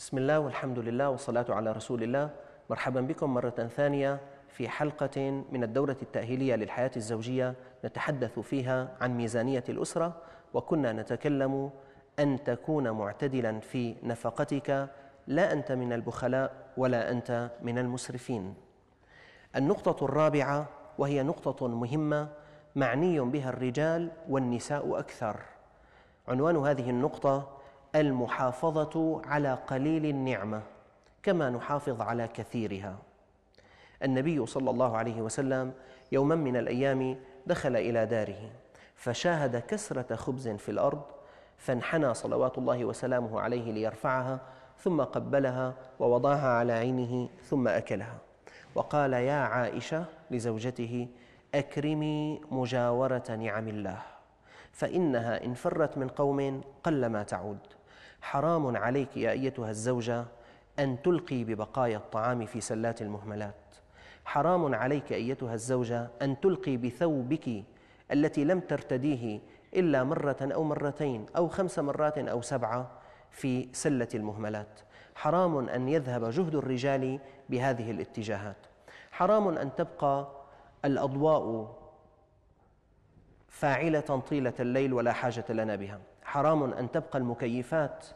بسم الله والحمد لله والصلاة على رسول الله مرحبا بكم مرة ثانية في حلقة من الدورة التأهيلية للحياة الزوجية نتحدث فيها عن ميزانية الأسرة وكنا نتكلم أن تكون معتدلا في نفقتك لا أنت من البخلاء ولا أنت من المسرفين النقطة الرابعة وهي نقطة مهمة معني بها الرجال والنساء أكثر عنوان هذه النقطة المحافظة على قليل النعمة كما نحافظ على كثيرها النبي صلى الله عليه وسلم يوما من الأيام دخل إلى داره فشاهد كسرة خبز في الأرض فانحنى صلوات الله وسلامه عليه ليرفعها ثم قبلها ووضعها على عينه ثم أكلها وقال يا عائشة لزوجته أكرمي مجاورة نعم الله فإنها إن فرت من قوم قل ما تعود حرام عليك يا أيتها الزوجة أن تلقي ببقايا الطعام في سلات المهملات حرام عليك أيتها الزوجة أن تلقي بثوبك التي لم ترتديه إلا مرة أو مرتين أو خمس مرات أو سبعة في سلة المهملات حرام أن يذهب جهد الرجال بهذه الاتجاهات حرام أن تبقى الأضواء فاعلة طيلة الليل ولا حاجة لنا بها حرام أن تبقى المكيفات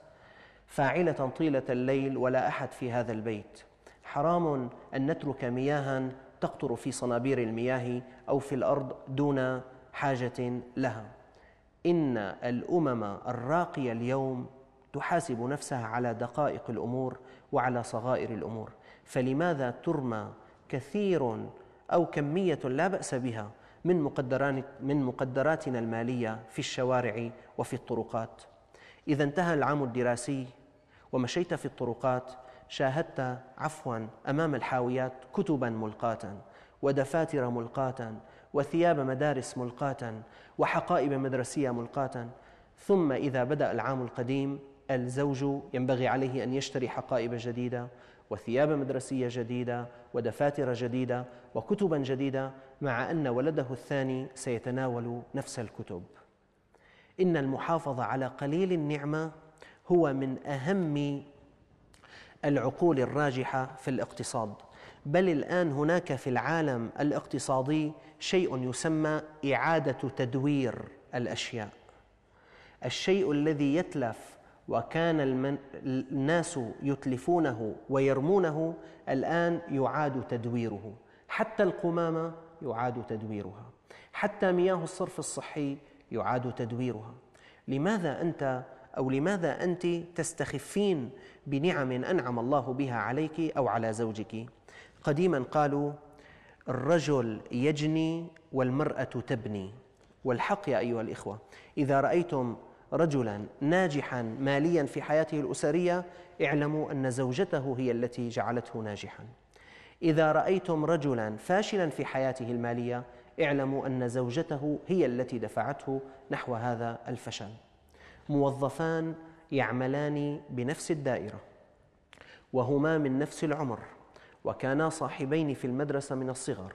فاعلة طيلة الليل ولا أحد في هذا البيت حرام أن نترك مياها تقطر في صنابير المياه أو في الأرض دون حاجة لها إن الأمم الراقية اليوم تحاسب نفسها على دقائق الأمور وعلى صغائر الأمور فلماذا ترمى كثير أو كمية لا بأس بها من مقدرات من مقدراتنا الماليه في الشوارع وفي الطرقات. اذا انتهى العام الدراسي ومشيت في الطرقات شاهدت عفوا امام الحاويات كتبا ملقاه ودفاتر ملقاه وثياب مدارس ملقاه وحقائب مدرسيه ملقاه ثم اذا بدا العام القديم الزوج ينبغي عليه ان يشتري حقائب جديده وثياب مدرسية جديدة ودفاتر جديدة وكتبا جديدة مع أن ولده الثاني سيتناول نفس الكتب إن المحافظة على قليل النعمة هو من أهم العقول الراجحة في الاقتصاد بل الآن هناك في العالم الاقتصادي شيء يسمى إعادة تدوير الأشياء الشيء الذي يتلف وكان المن... الناس يتلفونه ويرمونه الآن يعاد تدويره حتى القمامة يعاد تدويرها حتى مياه الصرف الصحي يعاد تدويرها لماذا أنت أو لماذا أنت تستخفين بنعم أنعم الله بها عليك أو على زوجك قديما قالوا الرجل يجني والمرأة تبني والحق يا أيها الإخوة إذا رأيتم رجلا ناجحا ماليا في حياته الاسريه اعلموا ان زوجته هي التي جعلته ناجحا اذا رايتم رجلا فاشلا في حياته الماليه اعلموا ان زوجته هي التي دفعته نحو هذا الفشل موظفان يعملان بنفس الدائره وهما من نفس العمر وكانا صاحبين في المدرسه من الصغر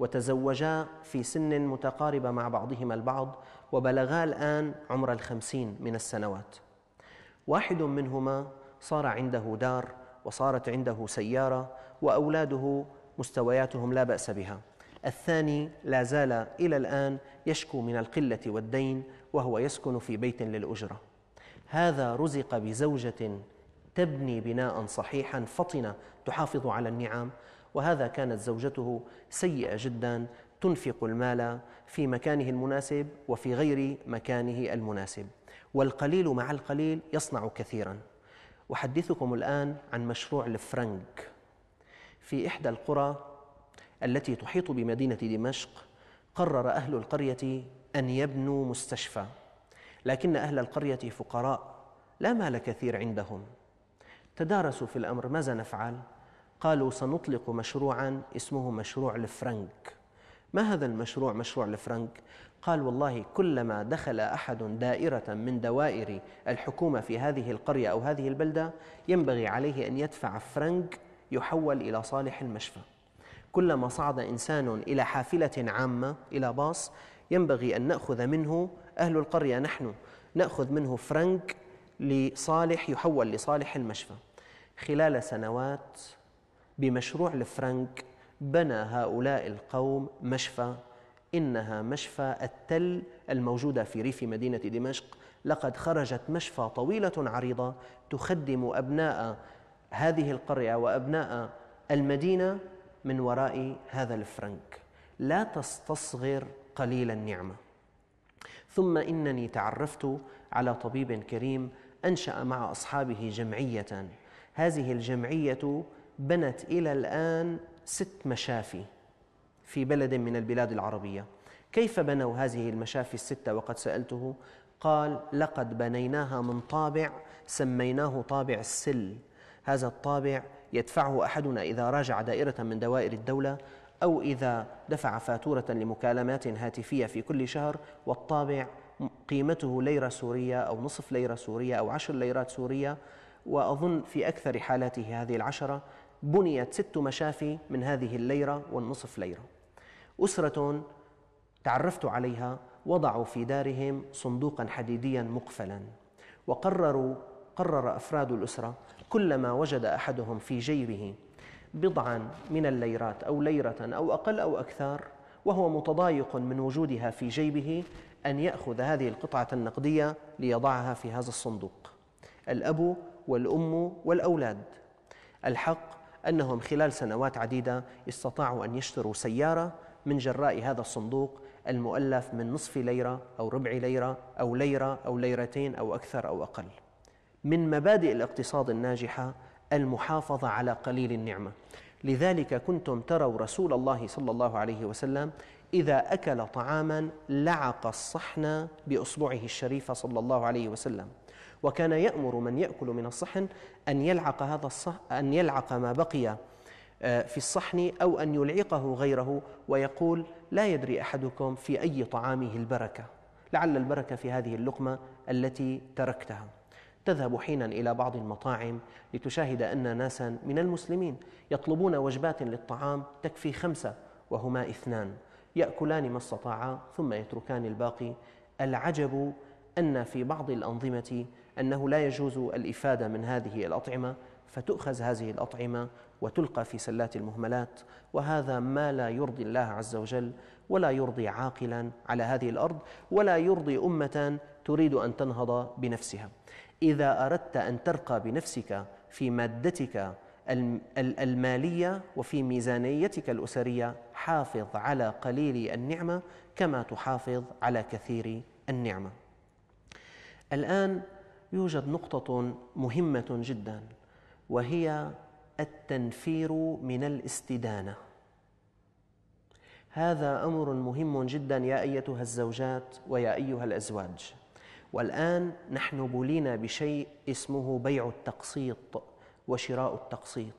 وتزوجا في سن متقاربة مع بعضهما البعض وبلغا الآن عمر الخمسين من السنوات واحد منهما صار عنده دار وصارت عنده سيارة وأولاده مستوياتهم لا بأس بها الثاني لا زال إلى الآن يشكو من القلة والدين وهو يسكن في بيت للأجرة هذا رزق بزوجة تبني بناء صحيحا فطنة تحافظ على النعم وهذا كانت زوجته سيئة جدا تنفق المال في مكانه المناسب وفي غير مكانه المناسب والقليل مع القليل يصنع كثيرا أحدثكم الآن عن مشروع الفرنك في إحدى القرى التي تحيط بمدينة دمشق قرر أهل القرية أن يبنوا مستشفى لكن أهل القرية فقراء لا مال كثير عندهم تدارسوا في الأمر ماذا نفعل؟ قالوا سنطلق مشروعا اسمه مشروع الفرنك ما هذا المشروع مشروع الفرنك قال والله كلما دخل احد دائره من دوائر الحكومه في هذه القريه او هذه البلده ينبغي عليه ان يدفع فرنك يحول الى صالح المشفى كلما صعد انسان الى حافله عامه الى باص ينبغي ان ناخذ منه اهل القريه نحن ناخذ منه فرنك لصالح يحول لصالح المشفى خلال سنوات بمشروع الفرنك بنى هؤلاء القوم مشفى إنها مشفى التل الموجودة في ريف مدينة دمشق لقد خرجت مشفى طويلة عريضة تخدم أبناء هذه القرية وأبناء المدينة من وراء هذا الفرنك لا تستصغر قليل النعمة ثم إنني تعرفت على طبيب كريم أنشأ مع أصحابه جمعية هذه الجمعية بنت إلى الآن ست مشافي في بلد من البلاد العربية كيف بنوا هذه المشافي الستة وقد سألته قال لقد بنيناها من طابع سميناه طابع السل هذا الطابع يدفعه أحدنا إذا راجع دائرة من دوائر الدولة أو إذا دفع فاتورة لمكالمات هاتفية في كل شهر والطابع قيمته ليرة سورية أو نصف ليرة سورية أو عشر ليرات سورية وأظن في أكثر حالاته هذه العشرة بنيت ست مشافي من هذه الليرة والنصف ليرة أسرة تعرفت عليها وضعوا في دارهم صندوقا حديديا مقفلا وقرروا قرر أفراد الأسرة كلما وجد أحدهم في جيبه بضعا من الليرات أو ليرة أو أقل أو أكثر وهو متضايق من وجودها في جيبه أن يأخذ هذه القطعة النقدية ليضعها في هذا الصندوق الأب والأم والأولاد الحق أنهم خلال سنوات عديدة استطاعوا أن يشتروا سيارة من جراء هذا الصندوق المؤلف من نصف ليرة أو ربع ليرة أو ليرة أو ليرتين أو أكثر أو أقل من مبادئ الاقتصاد الناجحة المحافظة على قليل النعمة لذلك كنتم تروا رسول الله صلى الله عليه وسلم إذا أكل طعاما لعق الصحن بإصبعه الشريفة صلى الله عليه وسلم وكان يأمر من يأكل من الصحن أن يلعق هذا الصح أن يلعق ما بقي آه، في الصحن أو أن يلعقه غيره ويقول لا يدري أحدكم في أي طعامه البركة لعل البركة في هذه اللقمة التي تركتها تذهب حينا إلى بعض المطاعم لتشاهد أن ناسا من المسلمين يطلبون وجبات للطعام تكفي خمسة وهما اثنان يأكلان ما استطاعا ثم يتركان الباقي العجب أن في بعض الأنظمة أنه لا يجوز الإفادة من هذه الأطعمة فتؤخذ هذه الأطعمة وتلقى في سلات المهملات وهذا ما لا يرضي الله عز وجل ولا يرضي عاقلا على هذه الأرض ولا يرضي أمة تريد أن تنهض بنفسها إذا أردت أن ترقى بنفسك في مادتك المالية وفي ميزانيتك الأسرية حافظ على قليل النعمة كما تحافظ على كثير النعمة الآن يوجد نقطة مهمة جدا وهي التنفير من الاستدانة هذا أمر مهم جدا يا أيتها الزوجات ويا أيها الأزواج والآن نحن بولينا بشيء اسمه بيع التقسيط وشراء التقسيط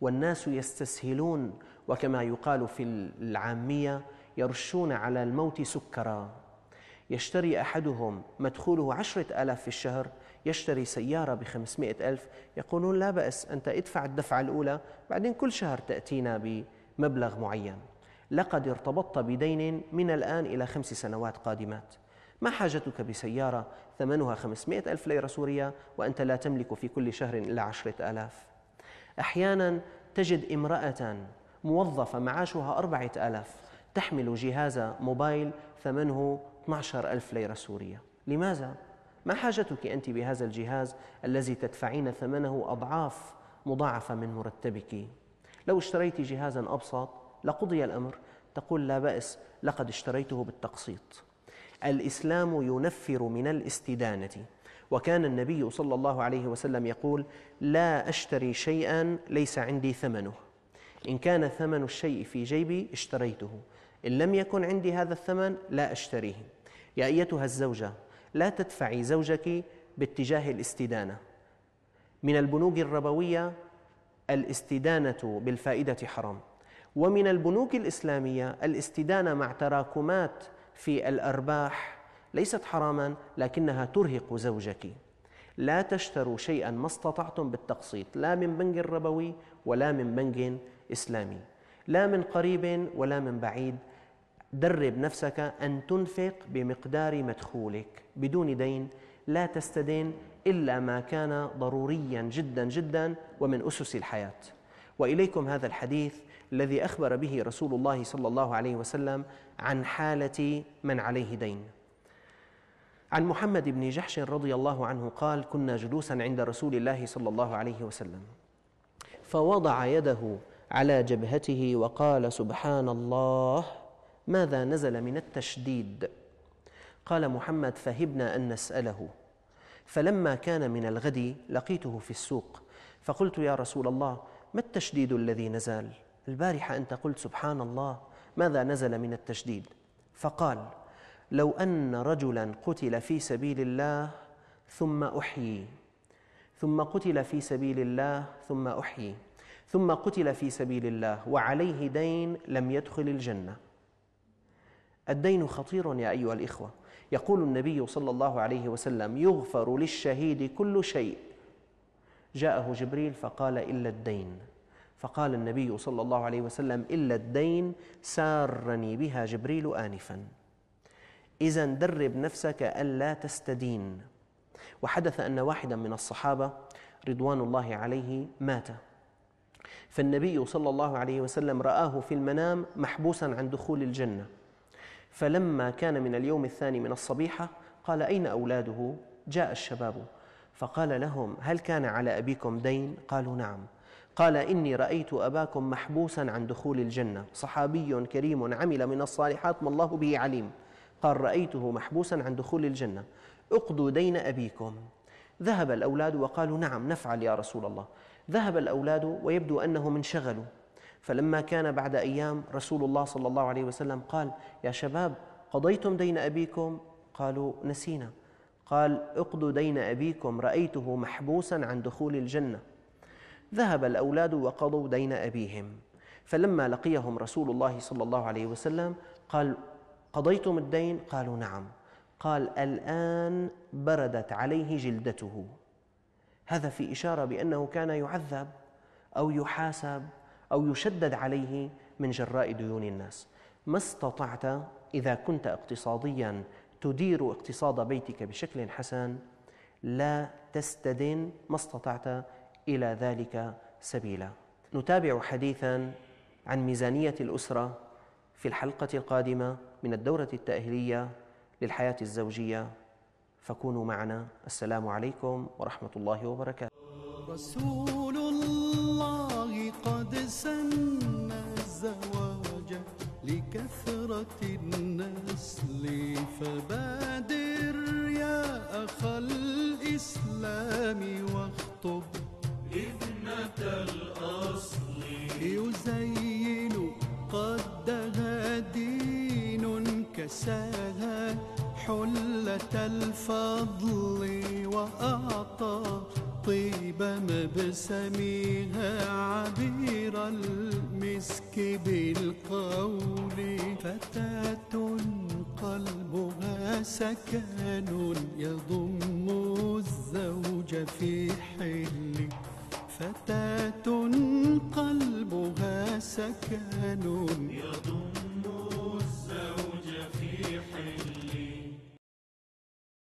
والناس يستسهلون وكما يقال في العامية يرشون على الموت سكرا يشتري أحدهم مدخوله عشرة ألاف في الشهر يشتري سيارة بخمسمائة ألف يقولون لا بأس أنت ادفع الدفعة الأولى بعدين كل شهر تأتينا بمبلغ معين لقد ارتبطت بدين من الآن إلى خمس سنوات قادمات ما حاجتك بسيارة ثمنها خمسمائة ألف ليرة سورية وأنت لا تملك في كل شهر إلا عشرة ألاف أحيانا تجد امرأة موظفة معاشها أربعة ألاف تحمل جهاز موبايل ثمنه 12 ألف ليرة سورية لماذا؟ ما حاجتك أنت بهذا الجهاز الذي تدفعين ثمنه أضعاف مضاعفة من مرتبك لو اشتريت جهازا أبسط لقضي الأمر تقول لا بأس لقد اشتريته بالتقسيط الإسلام ينفر من الاستدانة وكان النبي صلى الله عليه وسلم يقول لا أشتري شيئا ليس عندي ثمنه إن كان ثمن الشيء في جيبي اشتريته إن لم يكن عندي هذا الثمن لا أشتريه يا ايتها الزوجه لا تدفعي زوجك باتجاه الاستدانه من البنوك الربويه الاستدانه بالفائده حرام ومن البنوك الاسلاميه الاستدانه مع تراكمات في الارباح ليست حراما لكنها ترهق زوجك لا تشتروا شيئا ما استطعتم بالتقسيط لا من بنك ربوي ولا من بنك اسلامي لا من قريب ولا من بعيد درب نفسك أن تنفق بمقدار مدخولك بدون دين لا تستدين إلا ما كان ضروريا جدا جدا ومن أسس الحياة وإليكم هذا الحديث الذي أخبر به رسول الله صلى الله عليه وسلم عن حالة من عليه دين عن محمد بن جحش رضي الله عنه قال كنا جلوسا عند رسول الله صلى الله عليه وسلم فوضع يده على جبهته وقال سبحان الله ماذا نزل من التشديد قال محمد فهبنا ان نساله فلما كان من الغد لقيته في السوق فقلت يا رسول الله ما التشديد الذي نزل البارحه انت قلت سبحان الله ماذا نزل من التشديد فقال لو ان رجلا قتل في سبيل الله ثم احيي ثم قتل في سبيل الله ثم احيي ثم قتل في سبيل الله وعليه دين لم يدخل الجنه الدين خطير يا أيها الإخوة يقول النبي صلى الله عليه وسلم يغفر للشهيد كل شيء جاءه جبريل فقال إلا الدين فقال النبي صلى الله عليه وسلم إلا الدين سارني بها جبريل آنفا إذا درب نفسك ألا تستدين وحدث أن واحدا من الصحابة رضوان الله عليه مات فالنبي صلى الله عليه وسلم رآه في المنام محبوسا عن دخول الجنة فلما كان من اليوم الثاني من الصبيحة قال أين أولاده؟ جاء الشباب فقال لهم هل كان على أبيكم دين؟ قالوا نعم قال إني رأيت أباكم محبوسا عن دخول الجنة صحابي كريم عمل من الصالحات ما الله به عليم قال رأيته محبوسا عن دخول الجنة اقضوا دين أبيكم ذهب الأولاد وقالوا نعم نفعل يا رسول الله ذهب الأولاد ويبدو أنهم انشغلوا فلما كان بعد أيام رسول الله صلى الله عليه وسلم قال يا شباب قضيتم دين أبيكم قالوا نسينا قال اقضوا دين أبيكم رأيته محبوسا عن دخول الجنة ذهب الأولاد وقضوا دين أبيهم فلما لقيهم رسول الله صلى الله عليه وسلم قال قضيتم الدين قالوا نعم قال الآن بردت عليه جلدته هذا في إشارة بأنه كان يعذب أو يحاسب أو يشدد عليه من جراء ديون الناس ما استطعت إذا كنت اقتصاديا تدير اقتصاد بيتك بشكل حسن لا تستدن ما استطعت إلى ذلك سبيلا نتابع حديثا عن ميزانية الأسرة في الحلقة القادمة من الدورة التأهيلية للحياة الزوجية فكونوا معنا السلام عليكم ورحمة الله وبركاته رسول الله قد سن الزواج لكثرة النسل فبادر يا أخ الإسلام واخطب ابنة الأصل يزين قدها دين كساها حلة الفضل وأعطاها الطيبة ما بسميها عبير المسك بالقول فتاة قلبها سكن يضم الزوج في حل فتاة قلبها سكن يضم